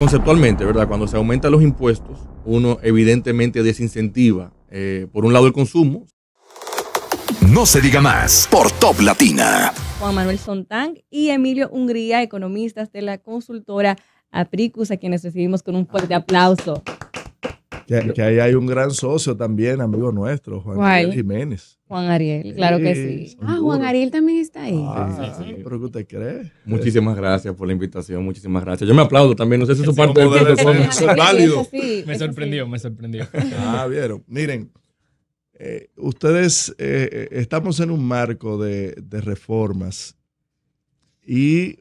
Conceptualmente, ¿verdad? Cuando se aumentan los impuestos, uno evidentemente desincentiva, eh, por un lado, el consumo. No se diga más por Top Latina. Juan Manuel Sontang y Emilio Hungría, economistas de la consultora Apricus, a quienes recibimos con un fuerte aplauso. Que, ahí hay un gran socio también, amigo nuestro, Juan Ariel Jiménez. Juan Ariel, claro que sí. Ah, Juan Ariel también está ahí. Ah, sí, sí, ¿Pero qué usted cree? Muchísimas gracias por la invitación, muchísimas gracias. Yo me aplaudo también, no sé si es su parte de, la válido. me sorprendió, me sorprendió. Ah, vieron. Miren, eh, ustedes eh, estamos en un marco de reformas y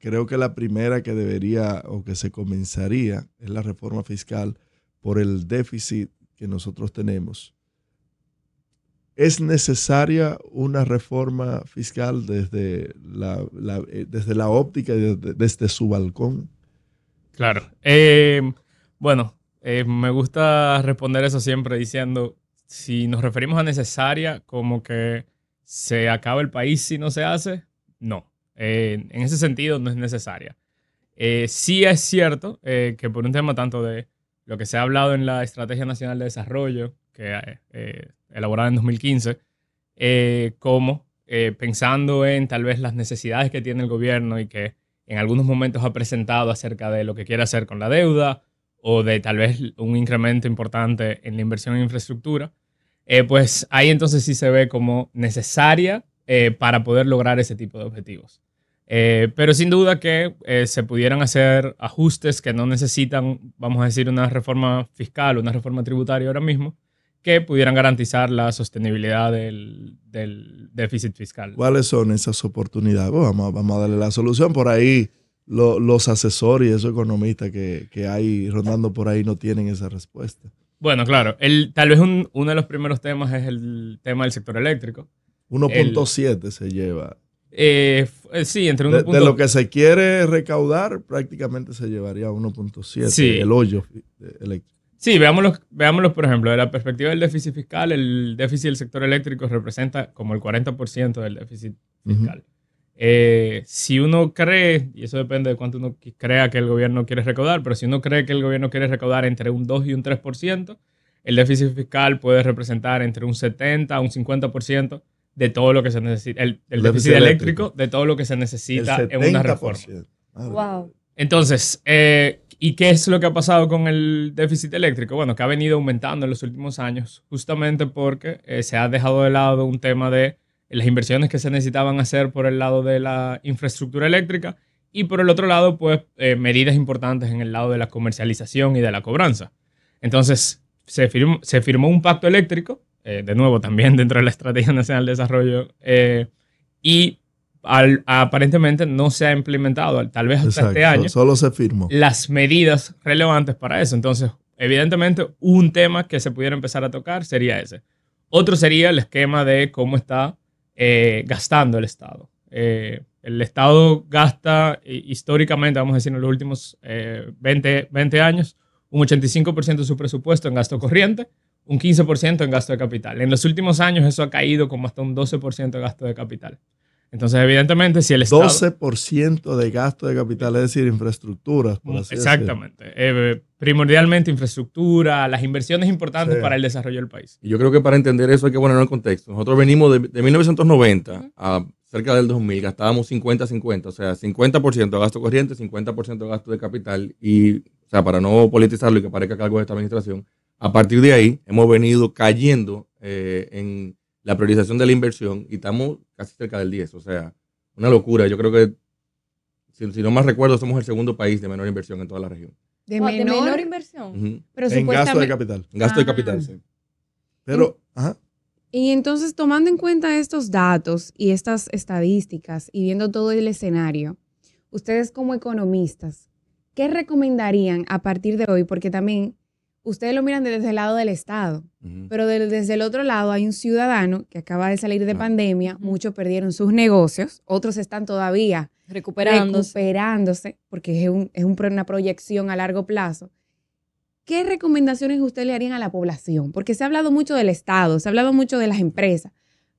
creo que la primera que debería o que se comenzaría es la reforma fiscal por el déficit que nosotros tenemos. ¿Es necesaria una reforma fiscal desde la, eh, desde la óptica desde, su balcón? Claro. Eh, bueno, eh, me gusta responder eso siempre diciendo, si nos referimos a necesaria como que se acaba el país si no se hace, no. en ese sentido no es necesaria. sí es cierto que por un tema tanto de lo que se ha hablado en la Estrategia Nacional de Desarrollo, que eh, eh, elaborada en 2015, eh, como pensando en tal vez las necesidades que tiene el gobierno y que en algunos momentos ha presentado acerca de lo que quiere hacer con la deuda o de tal vez un incremento importante en la inversión en infraestructura, pues ahí entonces sí se ve como necesaria para poder lograr ese tipo de objetivos. Eh, pero sin duda que eh, se pudieran hacer ajustes que no necesitan, vamos a decir, una reforma fiscal, una reforma tributaria ahora mismo, que pudieran garantizar la sostenibilidad del, déficit fiscal. ¿Cuáles son esas oportunidades? Pues vamos, vamos, a darle la solución. Por ahí los asesores y esos economistas que, que, hay rondando por ahí no tienen esa respuesta. Bueno, claro. El, tal vez un, uno de los primeros temas es el tema del sector eléctrico. 1.7 se lleva eh, eh, sí, entre un de, de, lo que se quiere recaudar, prácticamente se llevaría a 1.7 el hoyo eléctrico. Sí, veámoslo, veámoslo, por ejemplo, de la perspectiva del déficit fiscal, el déficit del sector eléctrico representa como el 40% del déficit fiscal. Eh, si uno cree, y eso depende de cuánto uno crea que el gobierno quiere recaudar, pero si uno cree que el gobierno quiere recaudar entre un 2 y un 3%, el déficit fiscal puede representar entre un 70 a un 50% de todo lo que se necesita, el, déficit eléctrico. de todo lo que se necesita en una reforma. Wow. Entonces, eh, ¿y qué es lo que ha pasado con el déficit eléctrico? Bueno, que ha venido aumentando en los últimos años, justamente porque eh, se ha dejado de lado un tema de las inversiones que se necesitaban hacer por el lado de la infraestructura eléctrica y por el otro lado, pues eh, medidas importantes en el lado de la comercialización y de la cobranza. Entonces, se firmó un pacto eléctrico eh, de nuevo también dentro de la Estrategia Nacional de Desarrollo, eh, y aparentemente no se ha implementado, tal vez hasta este año, solo se firmó. las medidas relevantes para eso. Entonces, evidentemente, un tema que se pudiera empezar a tocar sería ese. Otro sería el esquema de cómo está eh, gastando el Estado. el Estado gasta históricamente, vamos a decir, en los últimos 20, 20 años, un 85% de su presupuesto en gasto corriente, un 15% en gasto de capital. En los últimos años eso ha caído como hasta un 12% de gasto de capital. Entonces, evidentemente, si el Estado... 12% de gasto de capital, es decir, infraestructuras. exactamente. Eh, primordialmente infraestructura, las inversiones importantes para el desarrollo del país. Y yo creo que para entender eso hay que ponerlo en contexto. Nosotros venimos de, 1990 a cerca del 2000, gastábamos 50-50, o sea, 50% de gasto corriente, 50% de gasto de capital. Y, o sea, para no politizarlo y que parezca algo de esta administración, a partir de ahí hemos venido cayendo eh, en la priorización de la inversión y estamos casi cerca del 10, o sea, una locura. Yo creo que, si, no más recuerdo, somos el segundo país de menor inversión en toda la región. ¿De, menor? inversión? en gasto de capital. gasto de ah. capital, sí. Pero, ajá. Y entonces, tomando en cuenta estos datos y estas estadísticas y viendo todo el escenario, ustedes como economistas, ¿qué recomendarían a partir de hoy? Porque también ustedes lo miran desde el lado del Estado, pero desde el otro lado hay un ciudadano que acaba de salir de pandemia, muchos perdieron sus negocios, otros están todavía recuperándose, porque es, un, una proyección a largo plazo. ¿Qué recomendaciones ustedes le harían a la población? Porque se ha hablado mucho del Estado, se ha hablado mucho de las empresas,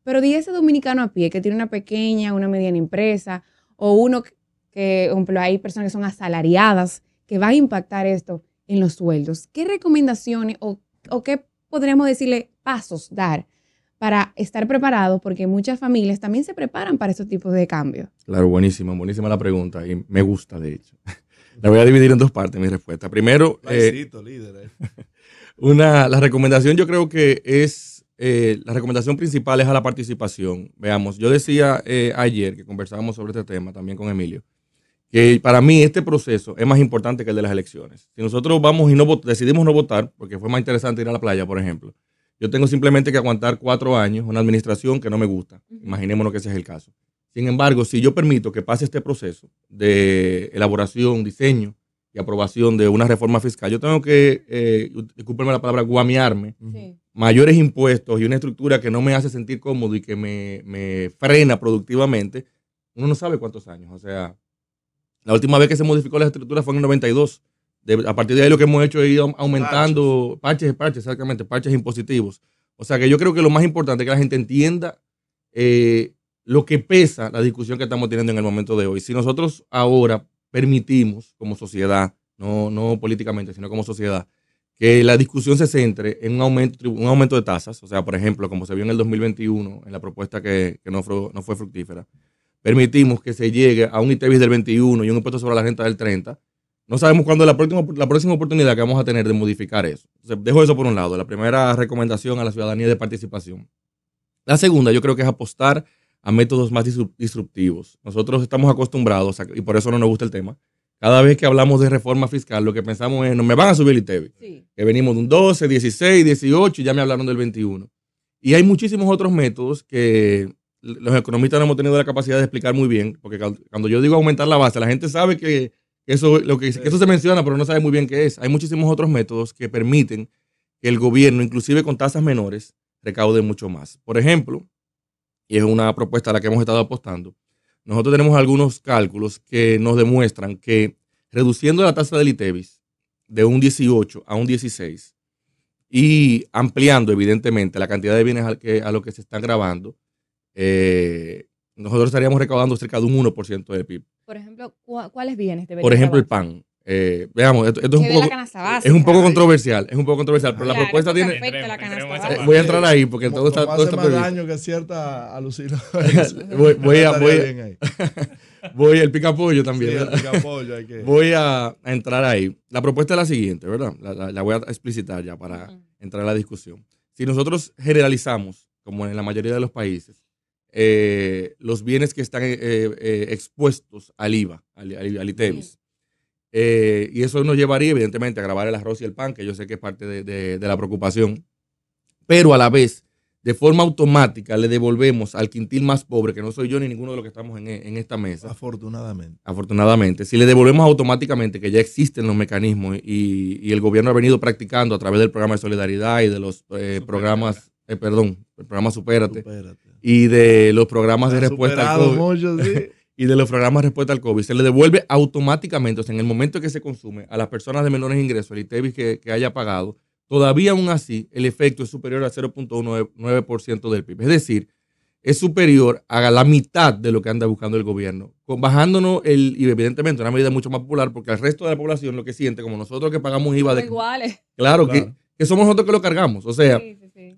pero de ese dominicano a pie que tiene una pequeña, una mediana empresa, o uno que, por ejemplo, hay personas que son asalariadas, que va a impactar esto en los sueldos. ¿Qué recomendaciones o, qué podríamos decirle pasos dar para estar preparados? porque muchas familias también se preparan para estos tipos de cambios. Claro, buenísima, buenísima la pregunta y me gusta, de hecho. La voy a dividir en dos partes mi respuesta. Primero, eh, eh. una, la recomendación yo creo que es, eh, la recomendación principal es a la participación. Veamos, yo decía ayer que conversábamos sobre este tema también con Emilio, que para mí este proceso es más importante que el de las elecciones. Si nosotros vamos y no decidimos no votar, porque fue más interesante ir a la playa, por ejemplo, yo tengo simplemente que aguantar cuatro años una administración que no me gusta. Imaginémonos que ese es el caso. Sin embargo, si yo permito que pase este proceso de elaboración, diseño y aprobación de una reforma fiscal, yo tengo que, eh, la palabra, guamearme, mayores impuestos y una estructura que no me hace sentir cómodo y que me, me frena productivamente, uno no sabe cuántos años. O sea, la última vez que se modificó la estructura fue en el 92. a partir de ahí lo que hemos hecho es ir aumentando parches, parches, parches exactamente, parches impositivos. O sea que yo creo que lo más importante es que la gente entienda eh, lo que pesa la discusión que estamos teniendo en el momento de hoy. Si nosotros ahora permitimos como sociedad, no, no políticamente, sino como sociedad, que la discusión se centre en un aumento, un aumento de tasas, o sea, por ejemplo, como se vio en el 2021, en la propuesta que, que no, no fue fructífera, permitimos que se llegue a un ITEVIS del 21 y un impuesto sobre la renta del 30, no sabemos cuándo es la próxima, la próxima oportunidad que vamos a tener de modificar eso. dejo eso por un lado. La primera recomendación a la ciudadanía de participación. La segunda, yo creo que es apostar a métodos más disruptivos. Nosotros estamos acostumbrados, y por eso no nos gusta el tema, cada vez que hablamos de reforma fiscal, lo que pensamos es, no me van a subir el ITEVI. Que venimos de un 12, 16, 18, y ya me hablaron del 21. Y hay muchísimos otros métodos que los economistas no hemos tenido la capacidad de explicar muy bien, porque cuando yo digo aumentar la base, la gente sabe que eso, lo que, eso se menciona, pero no sabe muy bien qué es. Hay muchísimos otros métodos que permiten que el gobierno, inclusive con tasas menores, recaude mucho más. Por ejemplo, y es una propuesta a la que hemos estado apostando, nosotros tenemos algunos cálculos que nos demuestran que reduciendo la tasa del ITEVIS de un 18 a un 16 y ampliando evidentemente la cantidad de bienes a, que, a los que se están grabando, eh, nosotros estaríamos recaudando cerca de un 1% de PIB. Por ejemplo, ¿cuáles bienes Por ejemplo, el pan. Eh, veamos, esto, es, un poco, es un poco controversial, es un poco controversial, pero la propuesta tiene... voy a entrar ahí porque todo está, todo que cierta voy, voy, a... Voy, el pica pollo también. Voy a, entrar ahí. La propuesta es la siguiente, ¿verdad? La, voy a explicitar ya para entrar a la discusión. Si nosotros generalizamos, como en la mayoría de los países, eh, los bienes que están eh, eh, expuestos al IVA, al, al y eso nos llevaría, evidentemente, a grabar el arroz y el pan, que yo sé que es parte de, la preocupación. Pero a la vez, de forma automática le devolvemos al quintil más pobre, que no soy yo ni ninguno de los que estamos en, esta mesa. Afortunadamente. Afortunadamente. Si le devolvemos automáticamente, que ya existen los mecanismos y, el gobierno ha venido practicando a través del programa de solidaridad y de los programas, perdón, el programa Supérate, Supérate y de los programas de respuesta al COVID. y de los programas de respuesta al COVID. Se le devuelve automáticamente, o sea, en el momento que se consume a las personas de menores ingresos, el ITEBI que, que haya pagado, todavía aún así el efecto es superior al 0.19% del PIB. Es decir, es superior a la mitad de lo que anda buscando el gobierno, bajándonos el, y evidentemente una medida mucho más popular, porque el resto de la población lo que siente, como nosotros que pagamos IVA de... Iguales. Claro, Que, somos nosotros que lo cargamos. O sea,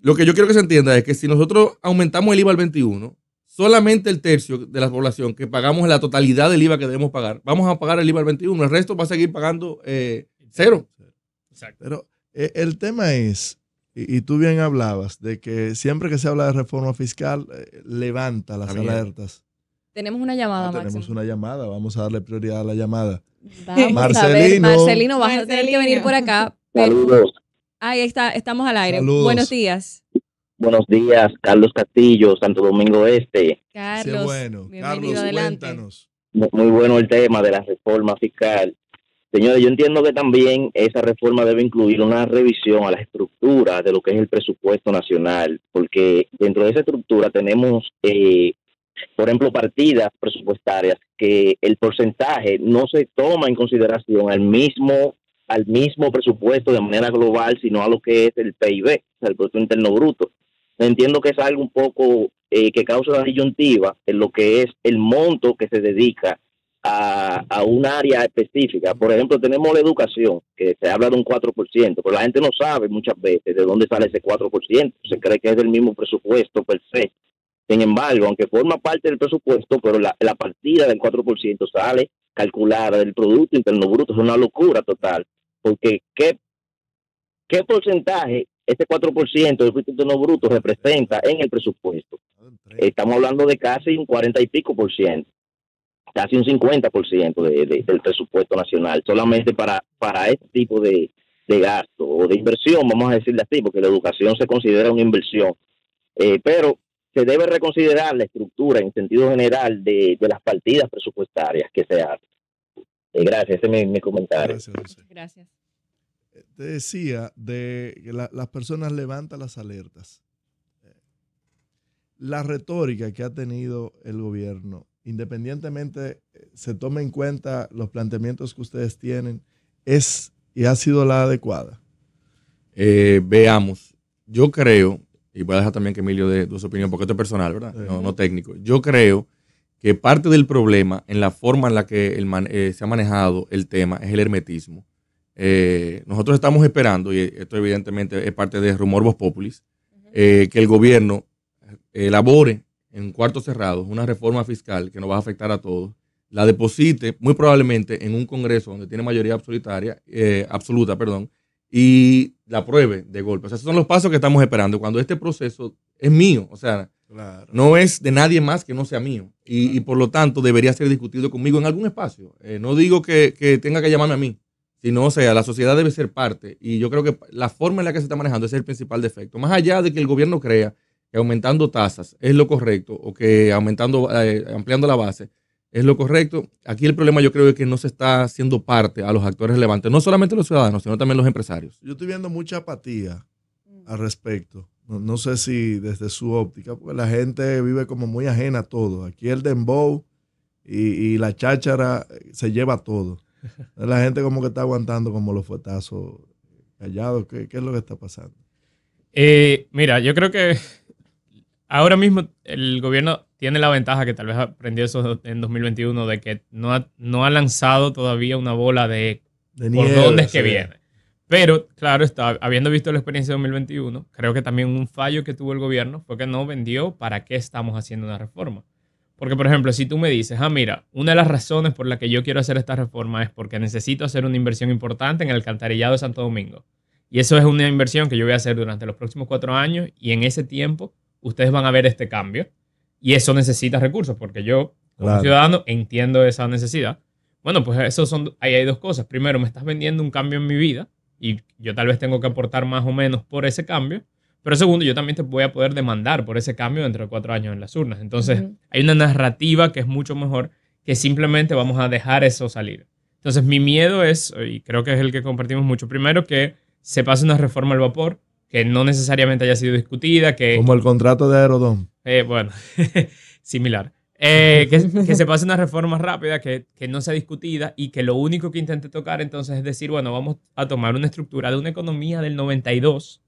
lo que yo quiero que se entienda es que si nosotros aumentamos el IVA al 21, solamente el tercio de la población que pagamos la totalidad del IVA que debemos pagar, vamos a pagar el IVA al 21, el resto va a seguir pagando eh, cero. Pero eh, el tema es, y, tú bien hablabas, de que siempre que se habla de reforma fiscal, eh, levanta las alertas. Tenemos una llamada, ah, Tenemos una llamada, vamos a darle prioridad a la llamada. Vamos Marcelino. Marcelino, vas a tener que venir por acá. Ahí está, estamos al aire. Buenos días. Buenos días, Carlos Castillo, Santo Domingo Este. Carlos, bienvenido cuéntanos. Muy, bueno el tema de la reforma fiscal. Señores, yo entiendo que también esa reforma debe incluir una revisión a la estructura de lo que es el presupuesto nacional, porque dentro de esa estructura tenemos, eh, por ejemplo, partidas presupuestarias que el porcentaje no se toma en consideración al mismo al mismo presupuesto de manera global, sino a lo que es el PIB, o el Producto Interno Bruto. Entiendo que es algo un poco eh, que causa una disyuntiva en lo que es el monto que se dedica a, un área específica. Por ejemplo, tenemos la educación, que se habla de un 4%, pero la gente no sabe muchas veces de dónde sale ese 4%. Se cree que es del mismo presupuesto per se. Sin embargo, aunque forma parte del presupuesto, pero la, la partida del 4% sale calculada del Producto Interno Bruto. Es una locura total. Porque ¿qué, porcentaje este 4% del Producto no Bruto representa en el presupuesto? Estamos hablando de casi un 40 y pico por ciento, casi un 50 por ciento del presupuesto nacional, solamente para, para este tipo de, de gasto o de inversión, vamos a decirle así, porque la educación se considera una inversión. Eh, pero se debe reconsiderar la estructura en sentido general de, de las partidas presupuestarias que se hacen. Eh, gracias, ese es mi, comentario. Gracias, eh, Te decía de que las personas levantan las alertas. Eh, la retórica que ha tenido el gobierno, independientemente se tome en cuenta los planteamientos que ustedes tienen, es y ha sido la adecuada. veamos, yo creo, y voy a dejar también que Emilio dé su opinión, porque esto es personal, ¿verdad? no técnico. Yo creo que parte del problema en la forma en la que eh, se ha manejado el tema es el hermetismo. Eh, nosotros estamos esperando, y esto evidentemente es parte de Rumor Vos Populis, eh, que el gobierno elabore en cuartos cerrados una reforma fiscal que nos va a afectar a todos, la deposite muy probablemente en un Congreso donde tiene mayoría absolutaria, absoluta, perdón, y la pruebe de golpe. O sea, esos son los pasos que estamos esperando. Cuando este proceso es mío, o sea, no es de nadie más que no sea mío. Y, y, por lo tanto debería ser discutido conmigo en algún espacio. Eh, no digo que, tenga que llamarme a mí, sino, o sea, la sociedad debe ser parte. Y yo creo que la forma en la que se está manejando es el principal defecto. Más allá de que el gobierno crea que aumentando tasas es lo correcto o que aumentando, eh, ampliando la base, es lo correcto. Aquí el problema yo creo es que no se está haciendo parte a los actores relevantes, no solamente los ciudadanos, sino también los empresarios. Yo estoy viendo mucha apatía mm. al respecto. No, sé si desde su óptica, porque la gente vive como muy ajena a todo. Aquí el dembow y, la cháchara eh, se lleva todo. La gente como que está aguantando como los fuetazos callados. ¿Qué, ¿Qué, es lo que está pasando? Eh, mira, yo creo que ahora mismo el gobierno tiene la ventaja que tal vez aprendió eso en 2021 de que no ha, no ha lanzado todavía una bola de, por dónde es que viene. Pero, claro, está, habiendo visto la experiencia de 2021, creo que también un fallo que tuvo el gobierno fue que no vendió para qué estamos haciendo una reforma. Porque, por ejemplo, si tú me dices, ah, mira, una de las razones por la que yo quiero hacer esta reforma es porque necesito hacer una inversión importante en el alcantarillado de Santo Domingo. Y eso es una inversión que yo voy a hacer durante los próximos cuatro años y en ese tiempo ustedes van a ver este cambio y eso necesita recursos, porque yo, como ciudadano, entiendo esa necesidad. Bueno, pues eso son, ahí hay dos cosas. Primero, me estás vendiendo un cambio en mi vida y yo tal vez tengo que aportar más o menos por ese cambio. Pero segundo, yo también te voy a poder demandar por ese cambio dentro de cuatro años en las urnas. Entonces, hay una narrativa que es mucho mejor que simplemente vamos a dejar eso salir. Entonces, mi miedo es, y creo que es el que compartimos mucho, primero que se pase una reforma al vapor, que no necesariamente haya sido discutida. Que, Como el contrato de Aerodón. Eh, bueno, similar. Eh, que, se pase una reforma rápida, que, que, no sea discutida y que lo único que intente tocar entonces es decir, bueno, vamos a tomar una estructura de una economía del 92,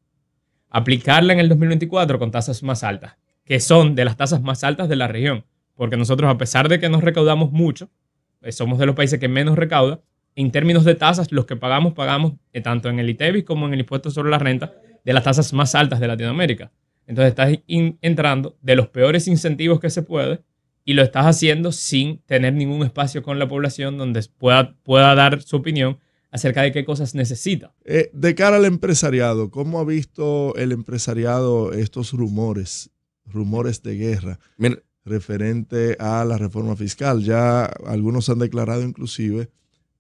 aplicarla en el 2024 con tasas más altas, que son de las tasas más altas de la región, porque nosotros a pesar de que nos recaudamos mucho, eh, somos de los países que menos recauda, en términos de tasas, los que pagamos, pagamos tanto en el ITEBI como en el impuesto sobre la renta, de las tasas más altas de Latinoamérica. Entonces estás entrando de los peores incentivos que se puede y lo estás haciendo sin tener ningún espacio con la población donde pueda, pueda dar su opinión acerca de qué cosas necesita. Eh, de cara al empresariado, ¿cómo ha visto el empresariado estos rumores, rumores de guerra referente a la reforma fiscal? Ya algunos han declarado inclusive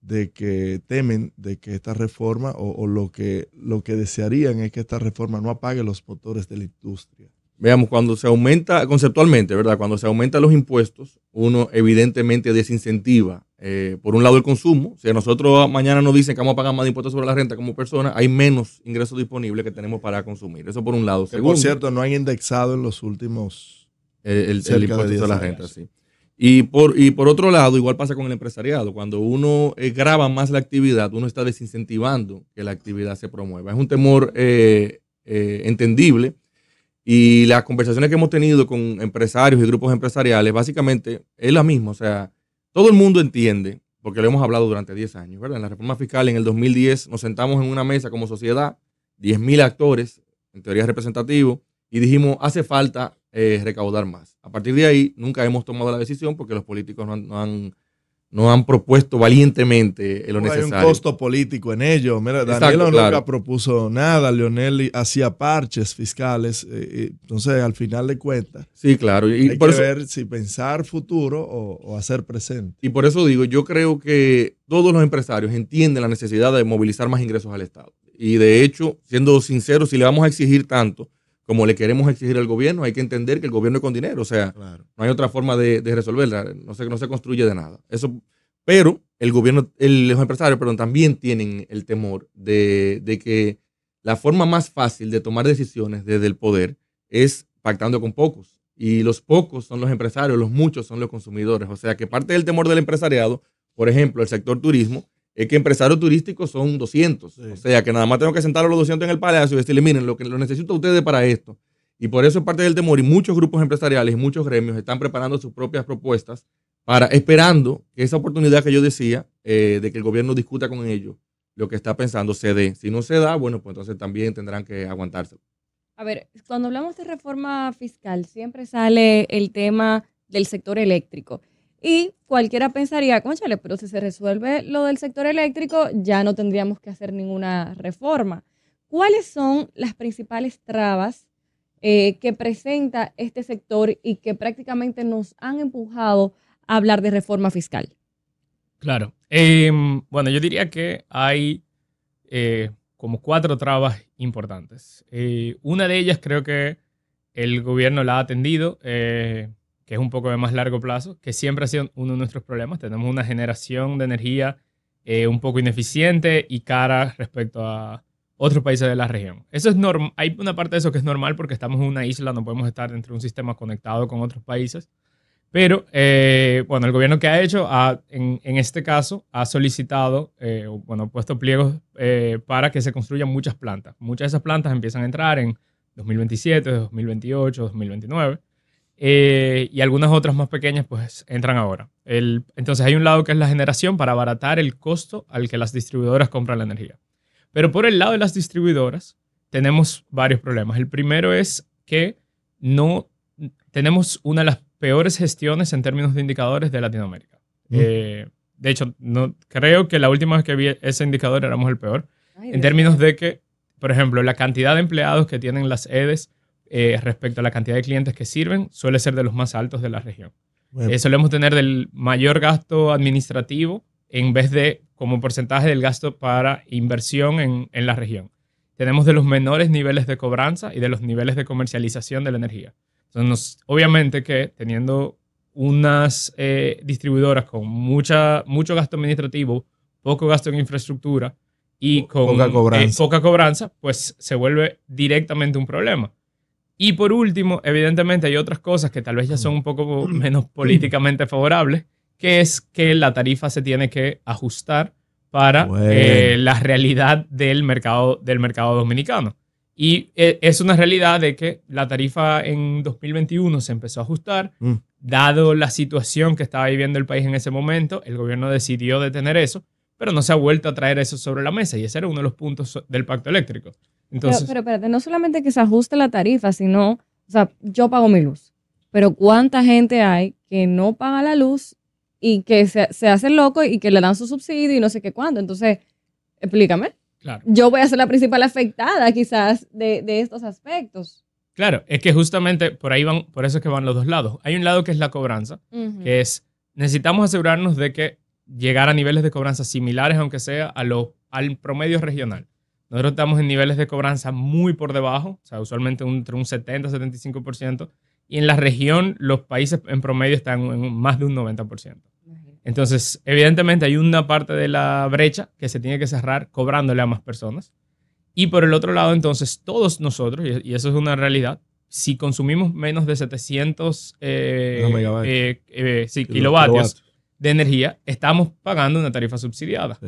de que temen de que esta reforma o, lo, que, lo que desearían es que esta reforma no apague los motores de la industria. Veamos, cuando se aumenta conceptualmente, ¿verdad? Cuando se aumentan los impuestos, uno evidentemente desincentiva, eh, por un lado, el consumo. Si a nosotros mañana nos dicen que vamos a pagar más impuestos sobre la renta como personas, hay menos ingresos disponibles que tenemos para consumir. Eso por un lado. por cierto, no han indexado en los últimos... El, impuesto sobre la renta, sí. Y por, y por otro lado, igual pasa con el empresariado. Cuando uno eh, graba más la actividad, uno está desincentivando que la actividad se promueva. Es un temor eh, eh, entendible. Y las conversaciones que hemos tenido con empresarios y grupos empresariales, básicamente es la misma. O sea, todo el mundo entiende, porque lo hemos hablado durante 10 años, ¿verdad? En la reforma fiscal en el 2010 nos sentamos en una mesa como sociedad, 10.000 actores, en teoría representativos, y dijimos, hace falta recaudar más a partir de ahí, nunca hemos tomado la decisión porque los políticos no han, no han, propuesto valientemente lo necesario. Hay un costo político en ello. Mira, nunca propuso nada, Leonel hacía parches fiscales. Eh, eh, entonces, al final de cuentas, sí, claro. y hay por que ver si pensar futuro o, o hacer presente. Y por eso digo, yo creo que todos los empresarios entienden la necesidad de movilizar más ingresos al Estado. Y de hecho, siendo sinceros, si le vamos a exigir tanto, como le queremos exigir al gobierno, hay que entender que el gobierno es con dinero, o sea, no hay otra forma de, resolverla, no se, no se construye de nada. Eso, pero el gobierno, el, los empresarios, perdón, también tienen el temor de, de, que la forma más fácil de tomar decisiones desde el poder es pactando con pocos. Y los pocos son los empresarios, los muchos son los consumidores. O sea que parte del temor del empresariado, por ejemplo, el sector turismo, es que empresarios turísticos son 200. O sea, que nada más tengo que sentar a los 200 en el palacio y decirle, miren, lo que lo necesito a ustedes para esto. Y por eso es parte del temor y muchos grupos empresariales y muchos gremios están preparando sus propias propuestas para esperando que esa oportunidad que yo decía eh, de que el gobierno discuta con ellos lo que está pensando se dé. Si no se da, bueno, pues entonces también tendrán que aguantárselo. A ver, cuando hablamos de reforma fiscal, siempre sale el tema del sector eléctrico. Y cualquiera pensaría, conchale, pero si se resuelve lo del sector eléctrico, ya no tendríamos que hacer ninguna reforma. ¿Cuáles son las principales trabas eh, que presenta este sector y que prácticamente nos han empujado a hablar de reforma fiscal? Claro. Em, bueno, yo diría que hay eh, como cuatro trabas importantes. Eh, una de ellas creo que el gobierno la ha atendido que es un poco de más largo plazo, que siempre ha sido uno de nuestros problemas. Tenemos una generación de energía eh, un poco ineficiente y cara respecto a otros países de la región. Eso es normal. Hay una parte de eso que es normal porque estamos en una isla, no podemos estar dentro de un sistema conectado con otros países. Pero, eh, bueno, el gobierno que ha hecho, en, este caso, ha solicitado, eh, bueno, puesto pliegos eh, para que se construyan muchas plantas. Muchas de esas plantas empiezan a entrar en 2027, 2028, 2029. Eh, y algunas otras más pequeñas pues entran ahora. entonces hay un lado que es la generación para abaratar el costo al que las distribuidoras compran la energía. Pero por el lado de las distribuidoras tenemos varios problemas. El primero es que no tenemos una de las peores gestiones en términos de indicadores de Latinoamérica. Mm. Eh, de hecho, no, creo que la última vez que vi ese indicador éramos el peor. en términos de que, por ejemplo, la cantidad de empleados que tienen las EDES eh, respecto a la cantidad de clientes que sirven suele ser de los más altos de la región. Eh, solemos tener del mayor gasto administrativo en vez de como porcentaje del gasto para inversión en, la región. Tenemos de los menores niveles de cobranza y de los niveles de comercialización de la energía. Entonces, obviamente que teniendo unas eh, distribuidoras con mucha, mucho gasto administrativo, poco gasto en infraestructura y con poca cobranza, pues se vuelve directamente un problema. Y por último, evidentemente hay otras cosas que tal vez ya son un poco menos políticamente favorables, que es que la tarifa se tiene que ajustar para eh, la realidad del mercado, del mercado dominicano. Y eh, es una realidad de que la tarifa en 2021 se empezó a ajustar. Mm. Dado la situación que estaba viviendo el país en ese momento, el gobierno decidió detener eso, pero no se ha vuelto a traer eso sobre la mesa. Y ese era uno de los puntos del pacto eléctrico pero, espérate, no solamente que se ajuste la tarifa, sino, o sea, yo pago mi luz, pero ¿cuánta gente hay que no paga la luz y que se, se hace loco y que le dan su subsidio y no sé qué cuánto? Entonces, explícame. Claro. Yo voy a ser la principal afectada quizás de, de estos aspectos. Claro, es que justamente por ahí van, por eso es que van los dos lados. Hay un lado que es la cobranza, que es necesitamos asegurarnos de que llegar a niveles de cobranza similares, aunque sea a lo, al promedio regional. Nosotros estamos en niveles de cobranza muy por debajo, o sea, usualmente entre un 70 75%, y en la región los países en promedio están en más de un 90%. Entonces, evidentemente hay una parte de la brecha que se tiene que cerrar cobrándole a más personas. Y por el otro lado, entonces, todos nosotros, y eso es una realidad, si consumimos menos de 700 eh, eh, eh, kilovatios, de energía, estamos pagando una tarifa subsidiada.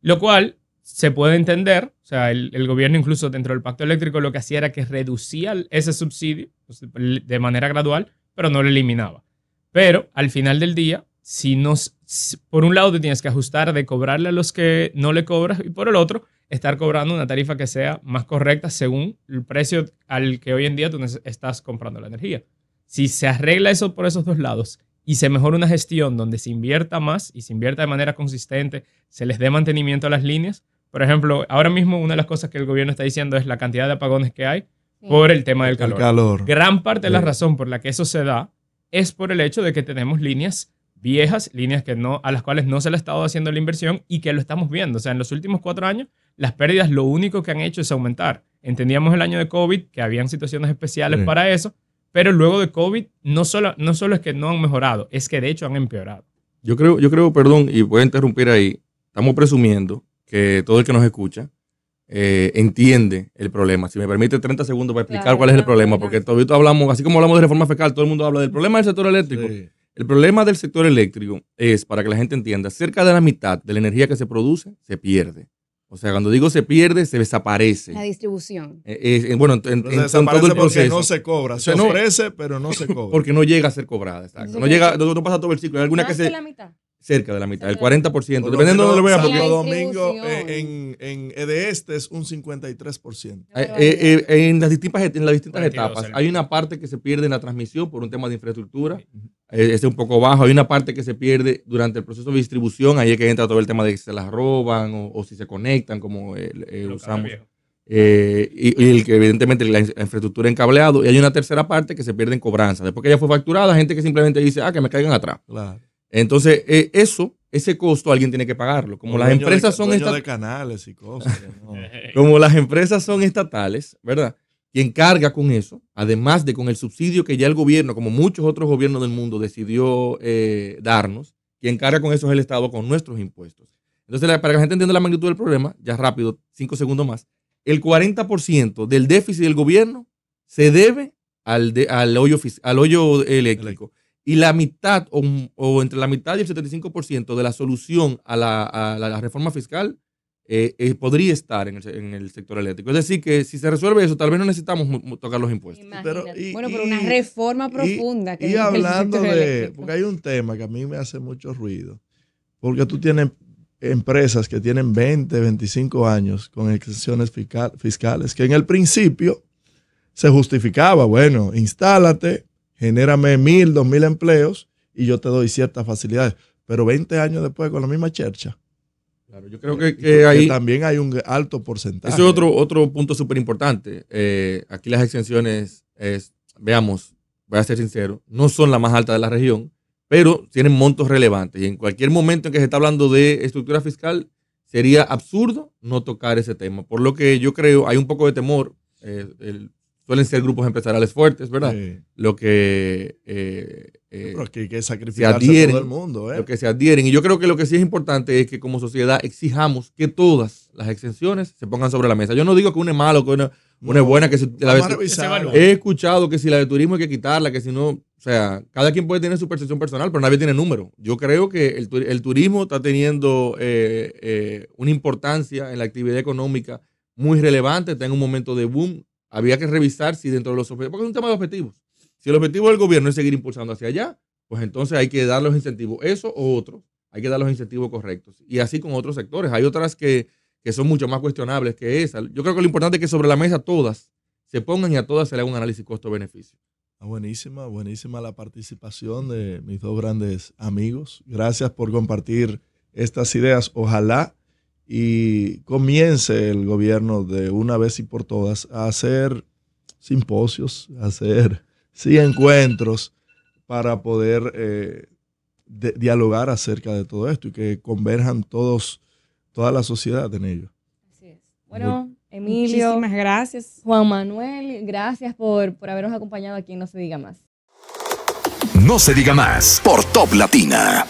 Lo cual se puede entender, o sea, el, gobierno incluso dentro del pacto eléctrico lo que hacía era que reducía ese subsidio pues, de manera gradual, pero no lo eliminaba. Pero al final del día, si nos, por un lado te tienes que ajustar de cobrarle a los que no le cobras y por el otro, estar cobrando una tarifa que sea más correcta según el precio al que hoy en día tú estás comprando la energía. Si se arregla eso por esos dos lados y se mejora una gestión donde se invierta más y se invierta de manera consistente, se les dé mantenimiento a las líneas, por ejemplo, ahora mismo una de las cosas que el gobierno está diciendo es la cantidad de apagones que hay por el tema del calor. Gran parte de la razón por la que eso se da es por el hecho de que tenemos líneas viejas, líneas que no, a las cuales no se le ha estado haciendo la inversión y que lo estamos viendo. O sea, en los últimos cuatro años, las pérdidas lo único que han hecho es aumentar. Entendíamos el año de COVID que habían situaciones especiales para eso, pero luego de COVID no solo, no solo es que no han mejorado, es que de hecho han empeorado. Yo creo, yo creo, perdón, y voy a interrumpir ahí, estamos presumiendo que todo el que nos escucha eh, entiende el problema. Si me permite 30 segundos para explicar cuál es el problema, porque todavía hablamos, así como hablamos de reforma fiscal, todo el mundo habla del problema del sector eléctrico. El problema del sector eléctrico es, para que la gente entienda, cerca de la mitad de la energía que se produce se pierde. O sea, cuando digo se pierde, se desaparece. La distribución. Eh, eh, bueno, en, desaparece porque no se cobra. Se, ofrece, pero no se cobra. Porque no llega a ser cobrada. Exacto. No llega, no, pasa todo el ciclo. Hay alguna que la mitad cerca de la mitad, el 40%, dependiendo de donde lo veas. Santo Domingo eh, en, en este es un 53%. Eh, eh en las distintas, en las distintas etapas, hay una parte que se pierde en la transmisión por un tema de infraestructura, eh, es un poco bajo, hay una parte que se pierde durante el proceso de distribución, ahí es que entra todo el tema de que se las roban o, si se conectan, como usamos. y, el que evidentemente la infraestructura en cableado, y hay una tercera parte que se pierde en cobranza. Después que ya fue facturada, gente que simplemente dice, ah, que me caigan atrás. Claro. Entonces, eh, eso, ese costo alguien tiene que pagarlo. Como las empresas son estatales. Como las empresas son estatales, ¿verdad? Quien carga con eso, además de con el subsidio que ya el gobierno, como muchos otros gobiernos del mundo, decidió eh, darnos, quien carga con eso es el Estado con nuestros impuestos. Entonces, para que la gente entienda la magnitud del problema, ya rápido, cinco segundos más, el 40% del déficit del gobierno se debe al, al, hoyo, al hoyo eléctrico y la mitad o, entre la mitad y el 75% de la solución a la, reforma fiscal eh, eh, podría estar en el, sector eléctrico. Es decir, que si se resuelve eso, tal vez no necesitamos tocar los impuestos. bueno, pero una reforma profunda. Que y, y hablando de, porque hay un tema que a mí me hace mucho ruido, porque tú tienes empresas que tienen 20, 25 años con exenciones fiscal, fiscales, que en el principio se justificaba, bueno, instálate, genérame mil, dos mil empleos y yo te doy ciertas facilidades. Pero 20 años después con la misma chercha. Claro, yo creo eh, que, ahí... también hay un alto porcentaje. Eso es otro, otro punto súper importante. Eh, aquí las exenciones, veamos, voy a ser sincero, no son la más alta de la región, pero tienen montos relevantes. Y en cualquier momento en que se está hablando de estructura fiscal, sería absurdo no tocar ese tema. Por lo que yo creo, hay un poco de temor. Eh, el suelen ser grupos empresariales fuertes, ¿verdad? Lo que... Eh, eh, que hay que todo el mundo, ¿eh? Lo que se adhieren. Y yo creo que lo que sí es importante es que como sociedad exijamos que todas las exenciones se pongan sobre la mesa. Yo no digo que una es malo, que una, es buena, que la He escuchado que si la de turismo hay que quitarla, que si no... O sea, cada quien puede tener su percepción personal, pero nadie tiene número. Yo creo que el, turismo está teniendo eh, una importancia en la actividad económica muy relevante, está en un momento de boom había que revisar si dentro de los objetivos, porque es un tema de objetivos. Si el objetivo del gobierno es seguir impulsando hacia allá, pues entonces hay que dar los incentivos, eso o otro. hay que dar los incentivos correctos. Y así con otros sectores. Hay otras que, son mucho más cuestionables que esa. Yo creo que lo importante es que sobre la mesa todas se pongan y a todas se le haga un análisis costo-beneficio. Ah, buenísima, buenísima la participación de mis dos grandes amigos. Gracias por compartir estas ideas. Ojalá y comience el gobierno de una vez y por todas a hacer simposios, a hacer sí, encuentros para poder eh, dialogar acerca de todo esto y que converjan todos, toda la sociedad en ello. Así es. Bueno, Emilio. Muchísimas gracias. Juan Manuel, gracias por, por habernos acompañado aquí en No Se Diga Más. No Se Diga Más por Top Latina.